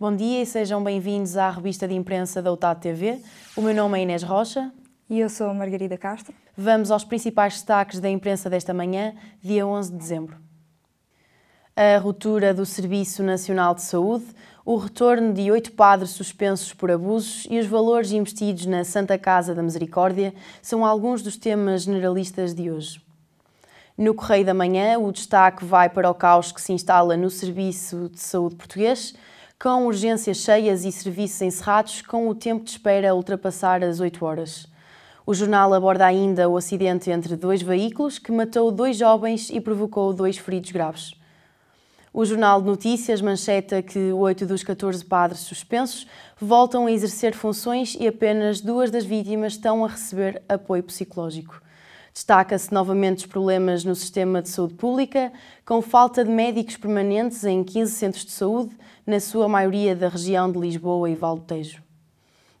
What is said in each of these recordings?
Bom dia e sejam bem-vindos à revista de imprensa da UTAD TV. O meu nome é Inês Rocha. E eu sou Margarida Castro. Vamos aos principais destaques da imprensa desta manhã, dia 11 de dezembro. A ruptura do Serviço Nacional de Saúde, o retorno de oito padres suspensos por abusos e os valores investidos na Santa Casa da Misericórdia são alguns dos temas generalistas de hoje. No Correio da Manhã, o destaque vai para o caos que se instala no Serviço de Saúde Português com urgências cheias e serviços encerrados, com o tempo de espera a ultrapassar as 8 horas. O jornal aborda ainda o acidente entre dois veículos que matou dois jovens e provocou dois feridos graves. O Jornal de Notícias mancheta que oito dos 14 padres suspensos voltam a exercer funções e apenas duas das vítimas estão a receber apoio psicológico. Destaca-se novamente os problemas no sistema de saúde pública, com falta de médicos permanentes em 15 centros de saúde, na sua maioria da região de Lisboa e do Tejo.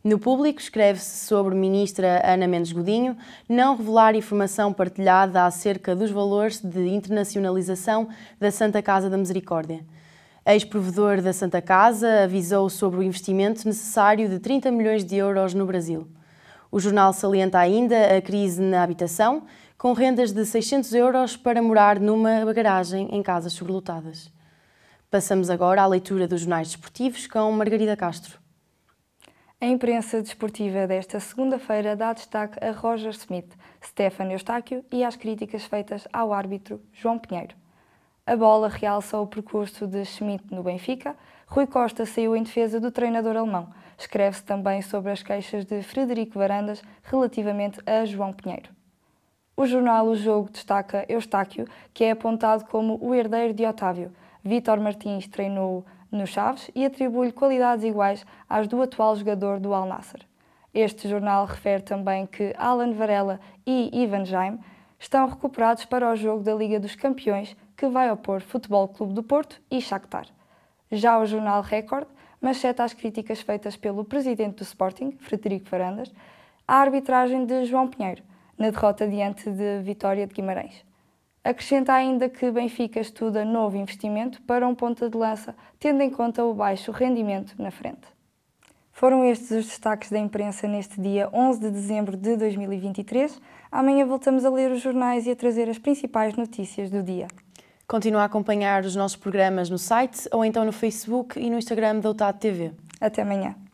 No público, escreve-se sobre ministra Ana Mendes Godinho não revelar informação partilhada acerca dos valores de internacionalização da Santa Casa da Misericórdia. Ex-provedor da Santa Casa avisou sobre o investimento necessário de 30 milhões de euros no Brasil. O jornal salienta ainda a crise na habitação, com rendas de 600 euros para morar numa garagem em casas sobrelotadas. Passamos agora à leitura dos jornais desportivos com Margarida Castro. A imprensa desportiva desta segunda-feira dá destaque a Roger Smith, Stefano Eustáquio e às críticas feitas ao árbitro João Pinheiro. A bola realça o percurso de Schmidt no Benfica. Rui Costa saiu em defesa do treinador alemão. Escreve-se também sobre as queixas de Frederico Varandas relativamente a João Pinheiro. O jornal O Jogo destaca Eustáquio, que é apontado como o herdeiro de Otávio. Vítor Martins treinou no Chaves e atribui qualidades iguais às do atual jogador do Al Nassr. Este jornal refere também que Alan Varela e Ivan Jaime estão recuperados para o jogo da Liga dos Campeões que vai opor Futebol Clube do Porto e Shakhtar. Já o jornal Record, manchete as críticas feitas pelo presidente do Sporting, Frederico Farandas, à arbitragem de João Pinheiro, na derrota diante de Vitória de Guimarães. Acrescenta ainda que Benfica estuda novo investimento para um ponta de lança, tendo em conta o baixo rendimento na frente. Foram estes os destaques da imprensa neste dia 11 de dezembro de 2023. Amanhã voltamos a ler os jornais e a trazer as principais notícias do dia. Continua a acompanhar os nossos programas no site ou então no Facebook e no Instagram da UTAD TV. Até amanhã.